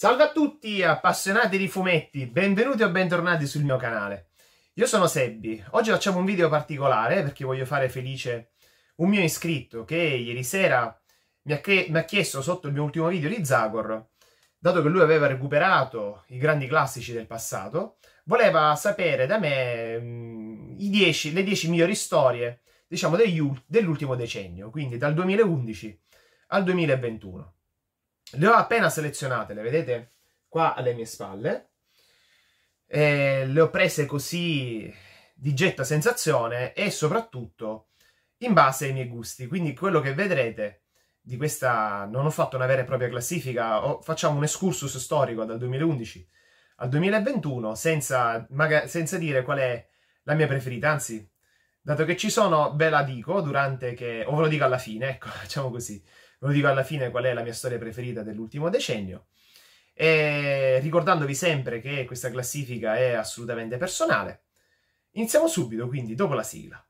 Salve a tutti appassionati di fumetti, benvenuti o bentornati sul mio canale. Io sono Sebbi, oggi facciamo un video particolare perché voglio fare felice un mio iscritto che ieri sera mi ha, mi ha, chiesto sotto il mio ultimo video di Zagor, dato che lui aveva recuperato i grandi classici del passato, voleva sapere da me mh, mm, dieci, le 10 migliori storie diciamo dell'ultimo decennio, quindi dal 2011 al 2021. Le ho appena selezionate, le vedete qua alle mie spalle. E le ho prese così di getta sensazione e soprattutto in base ai miei gusti. Quindi quello che vedrete di questa... non ho fatto una vera e propria classifica, ho... facciamo un excursus storico dal 2011 al 2021 senza, maga... senza dire qual è la mia preferita, anzi, dato che ci sono, ve la dico durante che... o ve lo dico alla fine, ecco, facciamo così. Ve lo dico alla fine qual è la mia storia preferita dell'ultimo decennio. E ricordandovi sempre che questa classifica è assolutamente personale, iniziamo subito quindi dopo la sigla.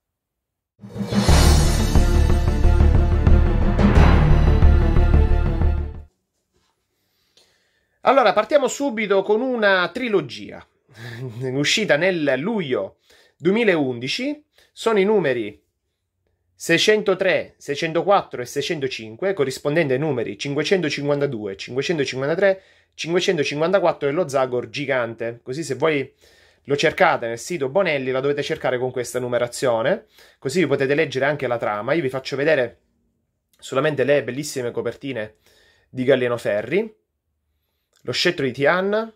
Allora, partiamo subito con una trilogia uscita nel luglio 2011. Sono i numeri 603, 604 e 605, corrispondente ai numeri 552, 553, 554 e lo Zagor gigante. Così se voi lo cercate nel sito Bonelli la dovete cercare con questa numerazione, così vi potete leggere anche la trama. Io vi faccio vedere solamente le bellissime copertine di Galliano Ferri, lo scettro di Tian,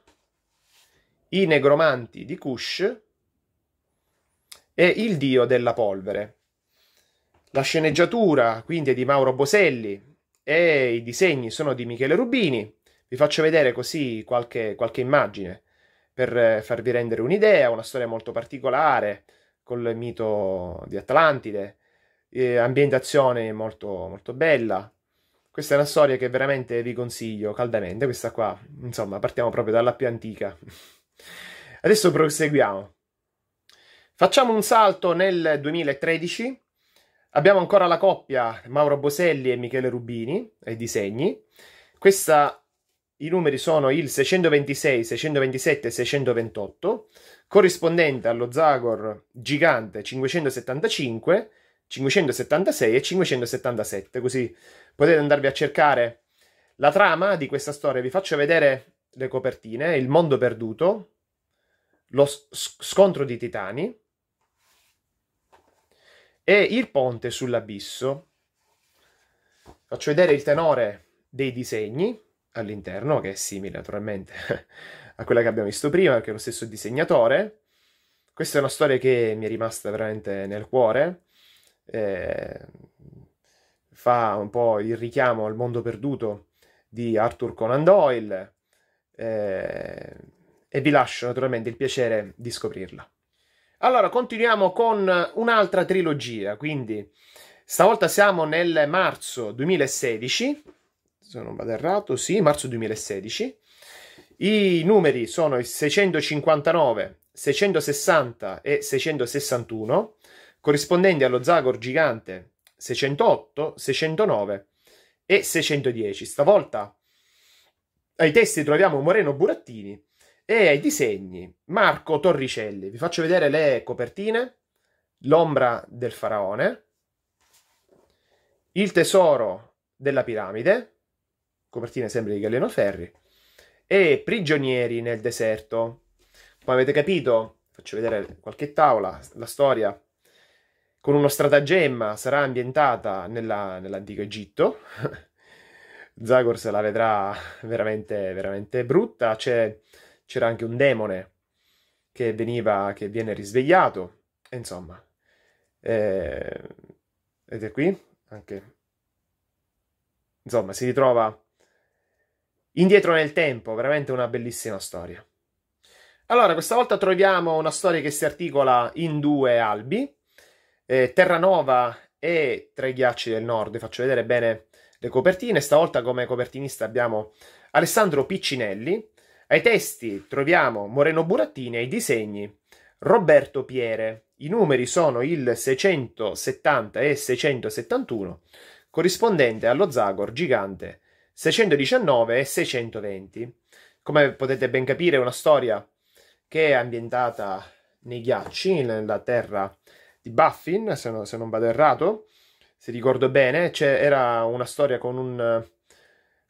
i negromanti di Kush e il dio della polvere. La sceneggiatura quindi è di Mauro Boselli e i disegni sono di Michele Rubini. Vi faccio vedere così qualche, qualche immagine per eh, farvi rendere un'idea, una storia molto particolare col mito di Atlantide, eh, ambientazione molto, molto bella. Questa è una storia che veramente vi consiglio caldamente, questa qua, insomma, partiamo proprio dalla più antica. Adesso proseguiamo. Facciamo un salto nel 2013 Abbiamo ancora la coppia Mauro Boselli e Michele Rubini ai disegni. Questa, I numeri sono il 626, 627 e 628, corrispondente allo Zagor gigante 575, 576 e 577. Così potete andarvi a cercare la trama di questa storia. Vi faccio vedere le copertine, Il mondo perduto, lo scontro di titani, e il ponte sull'abisso, faccio vedere il tenore dei disegni all'interno, che è simile naturalmente a quella che abbiamo visto prima, perché è lo stesso disegnatore. Questa è una storia che mi è rimasta veramente nel cuore. Eh, fa un po' il richiamo al mondo perduto di Arthur Conan Doyle eh, e vi lascio naturalmente il piacere di scoprirla. Allora, continuiamo con un'altra trilogia, quindi stavolta siamo nel marzo 2016, se non vado errato, sì, marzo 2016. I numeri sono il 659, 660 e 661, corrispondenti allo Zagor gigante 608, 609 e 610. Stavolta ai testi troviamo Moreno Burattini, e ai disegni Marco Torricelli. Vi faccio vedere le copertine, l'ombra del faraone, il tesoro della piramide, copertine sempre di Galeno Ferri, e Prigionieri nel deserto. Come avete capito, faccio vedere qualche tavola, la storia con uno stratagemma sarà ambientata nella, nell'antico Egitto. Zagor se la vedrà veramente, veramente brutta. C'è c'era anche un demone che veniva, che viene risvegliato, e insomma. Eh, ed è qui anche. Insomma, si ritrova indietro nel tempo, veramente una bellissima storia. Allora, questa volta troviamo una storia che si articola in due albi, eh, Terranova e Tre ghiacci del nord. faccio vedere bene le copertine. Stavolta come copertinista abbiamo Alessandro Piccinelli, ai testi troviamo Moreno Burattini, e ai disegni Roberto Piere. I numeri sono il 670 e 671, corrispondente allo Zagor gigante 619 e 620. Come potete ben capire è una storia che è ambientata nei ghiacci, nella terra di Baffin, se, no, se non vado errato, se ricordo bene, c'era una storia con un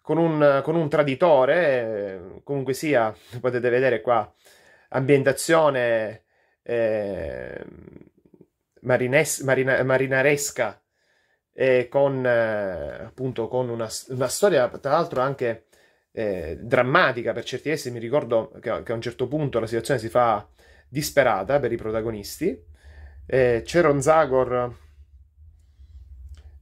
con un, con un traditore, comunque sia, potete vedere qua, ambientazione eh, marines, marina, marinaresca eh, con eh, appunto con una, una, storia tra l'altro anche eh, drammatica per certi essi. mi ricordo che, che, a un certo punto la situazione si fa disperata per i protagonisti eh, Ceron Zagor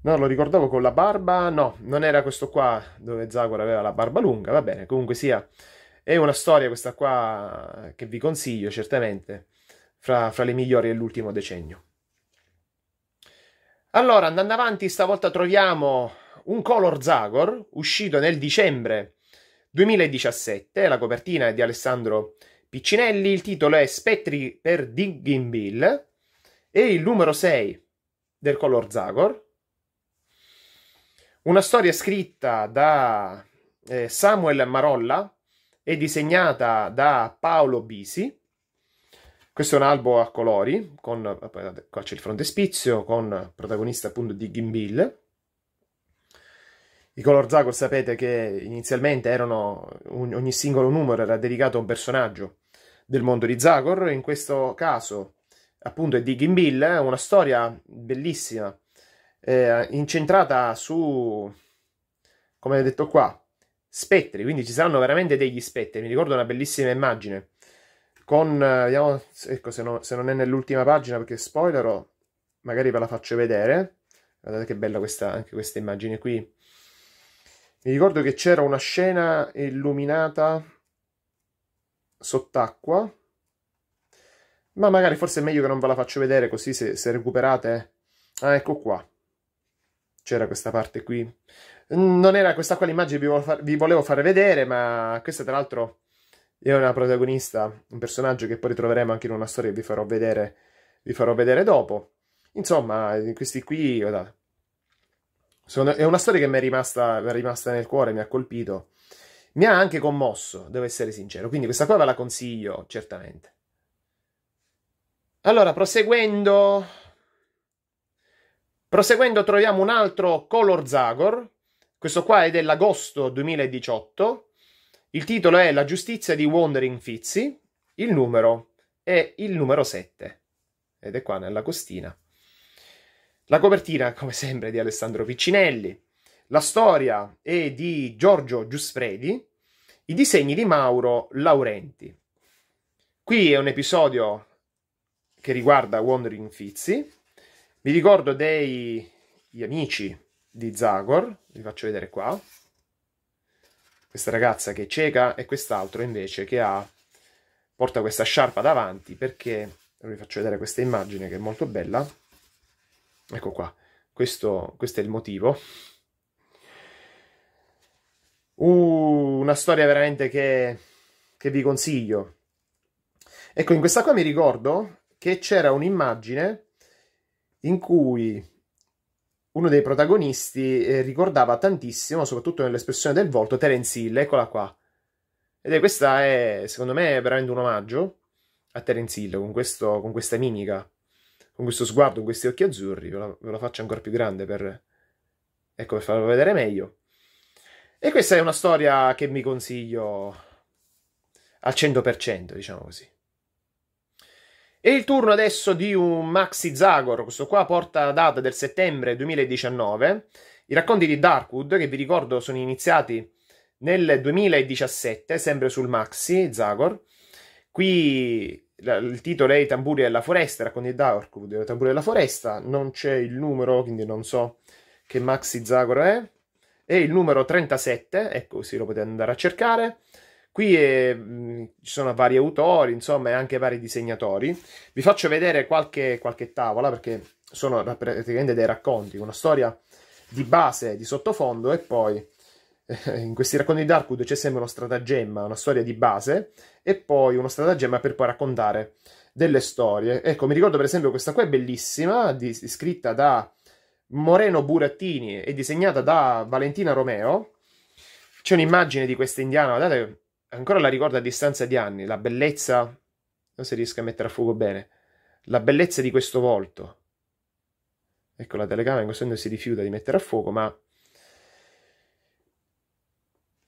No, lo ricordavo con la barba. No, non era questo qua dove Zagor aveva la barba lunga. Va bene, comunque sia. È una storia questa qua che vi consiglio certamente. Fra, fra le migliori dell'ultimo decennio. Allora, andando avanti, stavolta troviamo un Color Zagor uscito nel dicembre 2017. La copertina è di Alessandro Piccinelli. Il titolo è Spettri per Digging Bill. E il numero 6 del Color Zagor una storia scritta da eh, Samuel Marolla e disegnata da Paolo Bisi. Questo è un albo a colori, con, qua c'è il frontespizio, con protagonista appunto di Gimbill. I Color Zagor sapete che inizialmente erano, ogni singolo numero era dedicato a un personaggio del mondo di Zagor, in questo caso appunto è di Gimbill, eh, una storia bellissima eh, incentrata su, come detto qua, spettri, quindi ci saranno veramente degli spettri. Mi ricordo una bellissima immagine con, eh, vediamo, ecco, se, no, se non è nell'ultima pagina perché spoilerò, magari ve la faccio vedere. Guardate che bella questa, anche questa immagine qui. Mi ricordo che c'era una scena illuminata sott'acqua, ma magari forse è meglio che non ve la faccio vedere così se, se recuperate. Ah, ecco qua c'era questa parte qui. Non era questa qua l'immagine vi, vo vi volevo fare vedere, ma questa tra l'altro è una protagonista, un personaggio che poi ritroveremo anche in una storia che vi farò vedere, vi farò vedere dopo. Insomma, questi qui, guardate, sono, è una storia che mi è rimasta, è rimasta nel cuore, mi ha colpito. Mi ha anche commosso, devo essere sincero, quindi questa qua ve la consiglio, certamente. Allora, proseguendo, Proseguendo troviamo un altro Color Zagor, questo qua è dell'agosto 2018, il titolo è La giustizia di Wandering Fizzi, il numero è il numero 7 ed è qua nella costina. La copertina, come sempre, è di Alessandro Piccinelli, la storia è di Giorgio Giusfredi, i disegni di Mauro Laurenti. Qui è un episodio che riguarda Wandering Fizzi, vi ricordo dei amici di Zagor, vi faccio vedere qua. Questa ragazza che è cieca e quest'altro invece che ha, porta questa sciarpa davanti perché, vi faccio vedere questa immagine che è molto bella, ecco qua, questo, questo è il motivo. Uh, una storia veramente che, che vi consiglio. Ecco, in questa qua mi ricordo che c'era un'immagine in cui uno dei protagonisti eh, ricordava tantissimo, soprattutto nell'espressione del volto, Terence Hill, eccola qua. Ed è questa è, secondo me, veramente un omaggio a Terence Hill, con, questo, con questa mimica, con questo sguardo, con questi occhi azzurri, ve la, ve la faccio ancora più grande per, ecco, per farlo vedere meglio. E questa è una storia che mi consiglio al 100%, diciamo così. E il turno adesso di un Maxi Zagor, questo qua porta data del settembre 2019. I racconti di Darkwood, che vi ricordo sono iniziati nel 2017, sempre sul Maxi Zagor. Qui il titolo è I tamburi della foresta, i racconti di Darkwood, I tamburi della foresta, non c'è il numero, quindi non so che Maxi Zagor è. E il numero 37, ecco, così lo potete andare a cercare. Qui è, eh, mh, mm, ci sono vari autori, insomma, e anche vari disegnatori. Vi faccio vedere qualche, qualche tavola perché sono praticamente dei racconti, una storia di base, di sottofondo e poi eh, in questi racconti di Darkwood c'è sempre uno stratagemma, una storia di base e poi uno stratagemma per poi raccontare delle storie. Ecco, mi ricordo per esempio questa qua è bellissima, di, scritta da Moreno Burattini e disegnata da Valentina Romeo. C'è un'immagine di questa indiana, guardate, ancora la ricordo a distanza di anni, la bellezza, non si riesca a mettere a fuoco bene, la bellezza di questo volto. Ecco, la telecamera in questo momento si rifiuta di mettere a fuoco, ma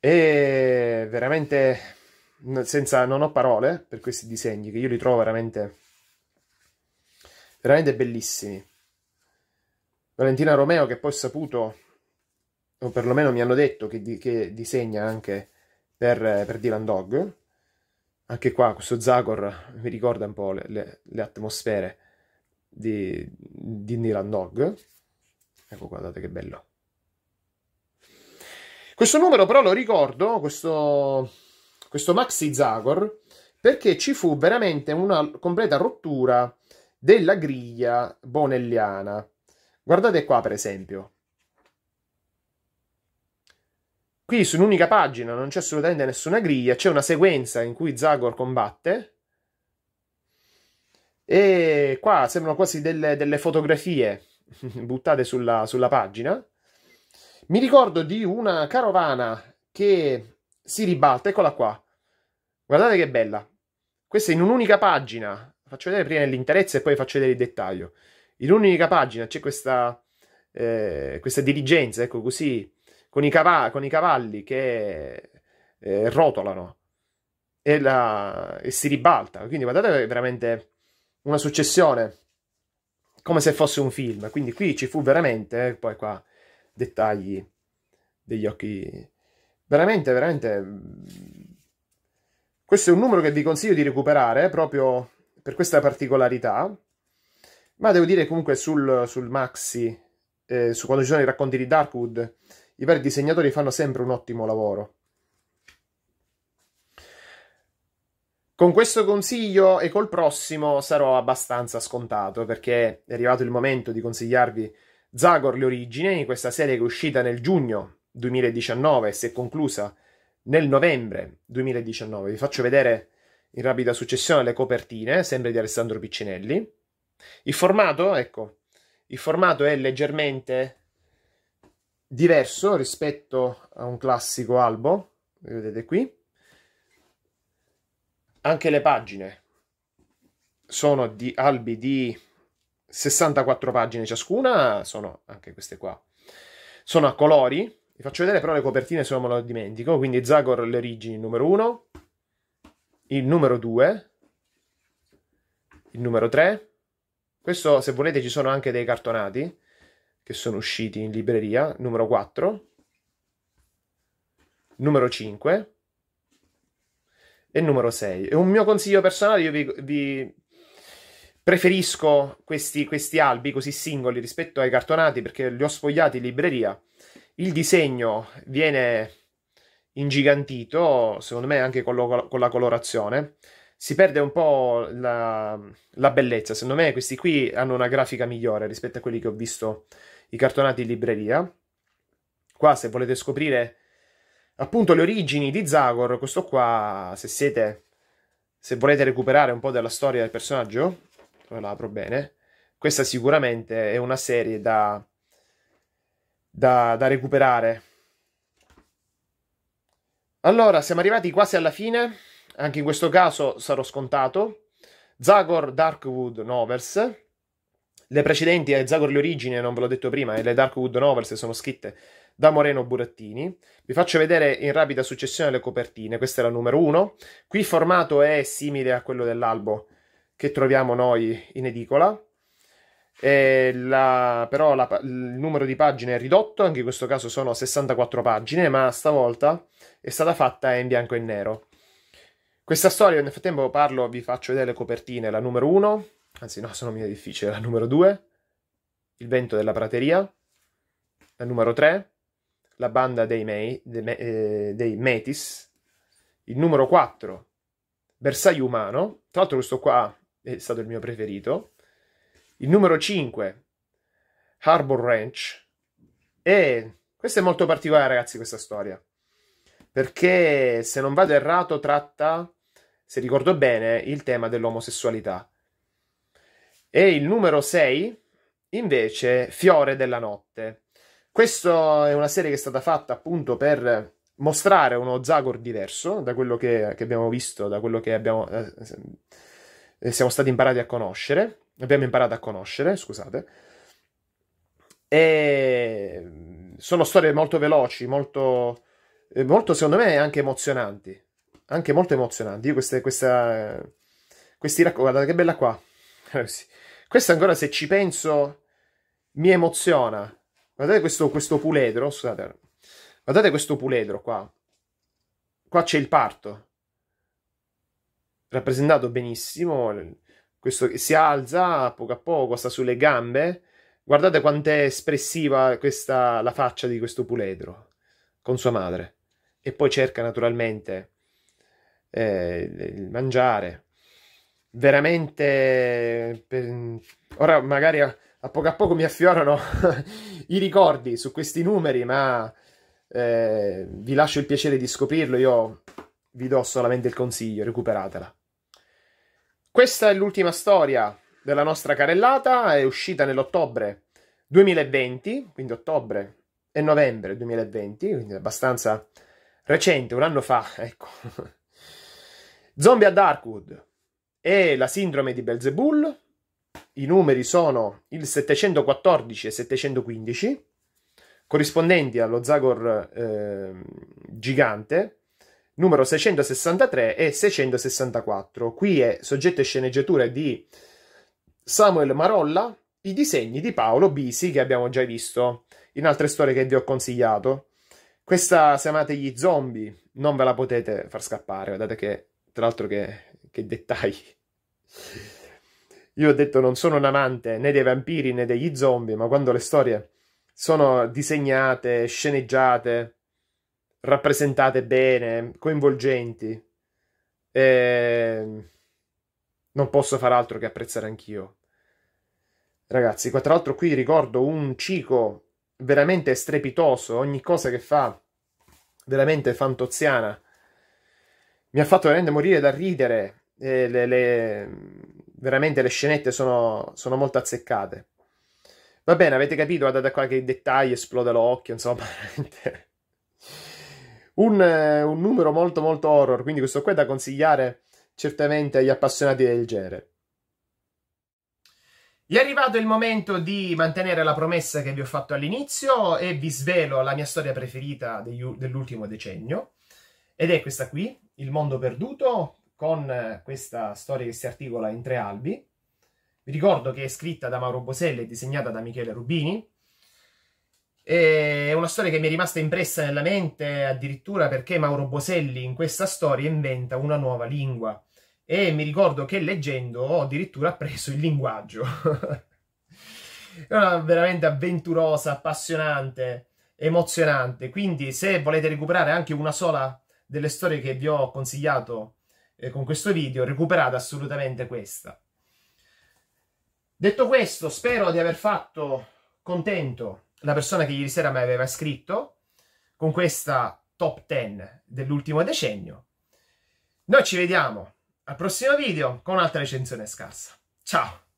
è veramente, senza, non ho parole per questi disegni, che io li trovo veramente, veramente bellissimi. Valentina Romeo, che poi ho saputo, o perlomeno mi hanno detto che, di, che disegna anche per, per Dylan Dog. Anche qua questo Zagor mi ricorda un po' le, le, le atmosfere di, di Dylan Dog. Ecco, guardate che bello. Questo numero però lo ricordo, questo, questo Maxi Zagor, perché ci fu veramente una completa rottura della griglia bonelliana. Guardate qua per esempio, Qui su un'unica pagina non c'è assolutamente nessuna griglia, c'è una sequenza in cui Zagor combatte. E qua sembrano quasi delle, delle fotografie buttate sulla, sulla pagina. Mi ricordo di una carovana che si ribalta, eccola qua. Guardate che bella. Questa è in un'unica pagina. Faccio vedere prima nell'interezza e poi faccio vedere il dettaglio. In un'unica pagina c'è questa, eh, questa dirigenza, ecco così, con i, cavalli, con i cavalli che eh, rotolano e, la, e, si ribalta. Quindi guardate, è veramente una successione, come se fosse un film. Quindi qui ci fu veramente, eh, poi qua dettagli degli occhi, veramente, veramente... Mm, questo è un numero che vi consiglio di recuperare proprio per questa particolarità, ma devo dire comunque sul, sul maxi, eh, su quando ci sono i racconti di Darkwood, i vari disegnatori fanno sempre un ottimo lavoro. Con questo consiglio e col prossimo sarò abbastanza scontato perché è arrivato il momento di consigliarvi Zagor le origini, questa serie che è uscita nel giugno 2019 e si è conclusa nel novembre 2019. Vi faccio vedere in rapida successione le copertine, sempre di Alessandro Piccinelli. Il formato, ecco, il formato è leggermente diverso rispetto a un classico albo, vedete qui. Anche le pagine sono di albi di 64 pagine ciascuna, sono anche queste qua. Sono a colori, vi faccio vedere però le copertine se non me lo dimentico, quindi Zagor le origini numero 1, il numero 2, il numero 3. Questo se volete ci sono anche dei cartonati che sono usciti in libreria, numero 4, numero 5 e numero 6. E un mio consiglio personale, io vi, vi preferisco questi, questi, albi così singoli rispetto ai cartonati perché li ho sfogliati in libreria. Il disegno viene ingigantito, secondo me anche con, lo, con la colorazione. Si perde un po' la, la, bellezza, secondo me questi qui hanno una grafica migliore rispetto a quelli che ho visto i cartonati in libreria. Qua se volete scoprire appunto le origini di Zagor, questo qua se siete se volete recuperare un po' della storia del personaggio, ve la apro bene. Questa sicuramente è una serie da, da, da recuperare. Allora, siamo arrivati quasi alla fine. Anche in questo caso sarò scontato. Zagor Darkwood Novels, le precedenti a eh, Zagor l'origine, non ve l'ho detto prima, e eh, le Darkwood Novels sono scritte da Moreno Burattini. Vi faccio vedere in rapida successione le copertine, questa è la numero 1. Qui il formato è simile a quello dell'albo che troviamo noi in edicola. La, però la, il numero di pagine è ridotto, anche in questo caso sono 64 pagine, ma stavolta è stata fatta in bianco e nero. Questa storia, nel frattempo parlo, vi faccio vedere le copertine, la numero 1, anzi no, sono mia difficile, la numero 2, il vento della prateria, la numero 3, la banda dei, mei, de, eh, dei Metis, il numero 4, bersaglio umano, tra l'altro questo qua è stato il mio preferito, il numero 5, Harbor Ranch, e questa è molto particolare ragazzi questa storia, perché se non vado errato tratta, se ricordo bene, il tema dell'omosessualità e il numero 6, invece, Fiore della notte. Questa è una serie che è stata fatta appunto per mostrare uno Zagor diverso da quello che, che abbiamo visto, da quello che abbiamo, eh, eh siamo stati imparati a conoscere. Abbiamo imparato a conoscere, scusate. E mm, sono storie molto veloci, molto, eh, molto secondo me anche emozionanti. Anche molto emozionanti. Io queste, questa, eh, questi racconti, guardate che bella qua. Questo ancora se ci penso mi emoziona. Guardate questo, questo puledro, scusate. Guardate questo puledro qua. Qua c'è il parto. Rappresentato benissimo. Questo si alza a poco a poco, sta sulle gambe. Guardate quant'è espressiva questa, la faccia di questo puledro con sua madre. E poi cerca naturalmente eh, il mangiare veramente... Per... Ora magari a, a, poco a poco mi affiorano i ricordi su questi numeri, ma eh, vi lascio il piacere di scoprirlo, io vi do solamente il consiglio, recuperatela. Questa è l'ultima storia della nostra carellata, è uscita nell'ottobre 2020, quindi ottobre e novembre 2020, quindi abbastanza recente, un anno fa, ecco. Zombie a Darkwood, è la sindrome di Belzebul, i numeri sono il 714 e 715, corrispondenti allo Zagor eh, gigante, numero 663 e 664. Qui è soggetto e sceneggiatura di Samuel Marolla, i disegni di Paolo Bisi che abbiamo già visto in altre storie che vi ho consigliato. Questa, se amate gli zombie, non ve la potete far scappare, guardate che, tra l'altro che che dettagli. Io ho detto non sono un amante né dei vampiri né degli zombie, ma quando le storie sono disegnate, sceneggiate, rappresentate bene, coinvolgenti, eh, non posso far altro che apprezzare anch'io. Ragazzi, qua tra l'altro qui ricordo un cico veramente strepitoso, ogni cosa che fa veramente fantoziana. Mi ha fatto veramente morire da ridere eh, le, le, veramente le scenette sono, sono, molto azzeccate. Va bene, avete capito, Guardate qua che dettaglio, esplode l'occhio, insomma, Un, eh, un, numero molto molto horror, quindi questo qua è da consigliare certamente agli appassionati del genere. È arrivato il momento di mantenere la promessa che vi ho fatto all'inizio e vi svelo la mia storia preferita degli, dell'ultimo decennio ed è questa qui, Il mondo perduto, con eh, questa storia che si articola in tre albi. Vi ricordo che è scritta da Mauro Boselli e disegnata da Michele Rubini. È una storia che mi è rimasta impressa nella mente addirittura perché Mauro Boselli in questa storia inventa una nuova lingua e mi ricordo che leggendo ho addirittura appreso il linguaggio. è una veramente avventurosa, appassionante, emozionante, quindi se volete recuperare anche una sola delle storie che vi ho consigliato eh, con questo video recuperate assolutamente questa. Detto questo, spero di aver fatto contento la persona che ieri sera mi aveva scritto con questa top 10 dell'ultimo decennio. Noi ci vediamo al prossimo video con un'altra recensione scarsa. Ciao!